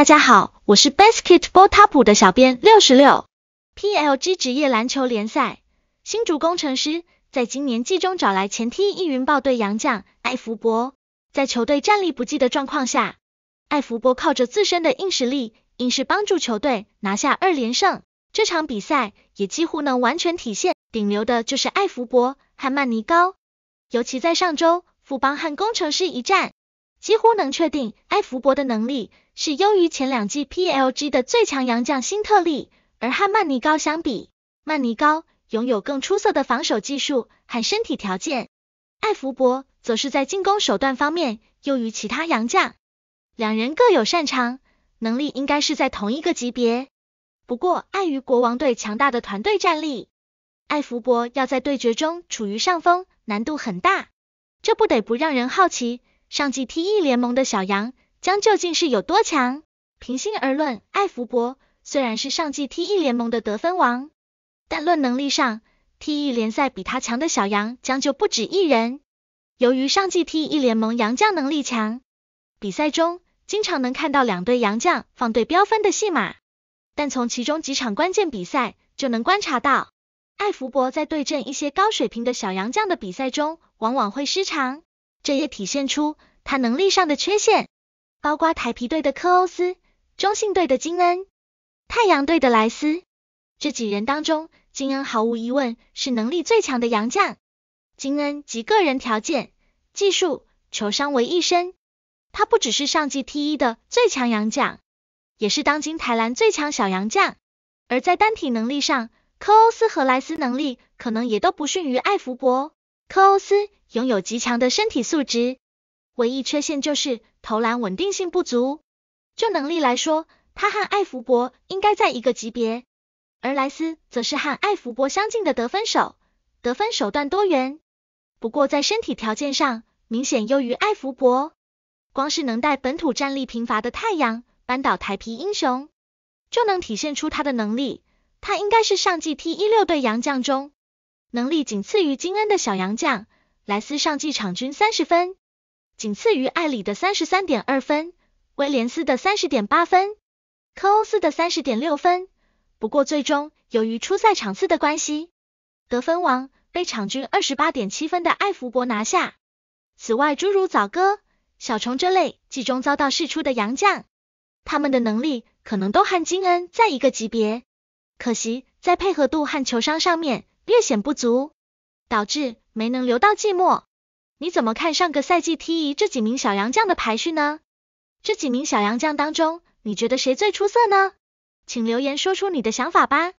大家好，我是 basketballtop 的小编六十六。PLG 职业篮球联赛新竹工程师在今年季中找来前踢一云豹队杨将艾福伯，在球队战力不济的状况下，艾福伯靠着自身的硬实力，硬是帮助球队拿下二连胜。这场比赛也几乎能完全体现顶流的就是艾福伯和曼尼高，尤其在上周富邦和工程师一战。几乎能确定，艾福伯的能力是优于前两季 PLG 的最强洋将辛特利，而和曼尼高相比，曼尼高拥有更出色的防守技术和身体条件，艾福伯则是在进攻手段方面优于其他洋将，两人各有擅长，能力应该是在同一个级别。不过，碍于国王队强大的团队战力，艾福伯要在对决中处于上风难度很大，这不得不让人好奇。上季 T E 联盟的小杨将究竟是有多强？平心而论，艾福伯虽然是上季 T E 联盟的得分王，但论能力上，T E 联赛比他强的小杨将就不止一人。由于上季 T E 联盟杨将能力强，比赛中经常能看到两队杨将放对飙分的戏码。但从其中几场关键比赛就能观察到，艾福伯在对阵一些高水平的小杨将的比赛中往往会失常，这也体现出。他能力上的缺陷，包括台皮队的科欧斯、中信队的金恩、太阳队的莱斯这几人当中，金恩毫无疑问是能力最强的洋将。金恩集个人条件、技术、球商为一身，他不只是上季 T 一的最强洋将，也是当今台篮最强小洋将。而在单体能力上，科欧斯和莱斯能力可能也都不逊于艾福伯。科欧斯拥有极强的身体素质。唯一缺陷就是投篮稳定性不足。就能力来说，他和艾弗伯应该在一个级别，而莱斯则是和艾弗伯相近的得分手，得分手段多元。不过在身体条件上明显优于艾弗伯，光是能带本土战力贫乏的太阳扳倒台皮英雄，就能体现出他的能力。他应该是上季 T 一六队洋将中能力仅次于金恩的小洋将，莱斯上季场均三十分。仅次于艾里的三十三点二分，威廉斯的三十点八分，科欧斯的三十点六分。不过最终，由于出赛场次的关系，得分王被场均二十八点七分的艾弗伯拿下。此外，诸如早哥、小虫这类季中遭到试出的洋将，他们的能力可能都和金恩在一个级别，可惜在配合度和球商上面略显不足，导致没能留到季末。你怎么看上个赛季 T 一这几名小杨将的排序呢？这几名小杨将当中，你觉得谁最出色呢？请留言说出你的想法吧。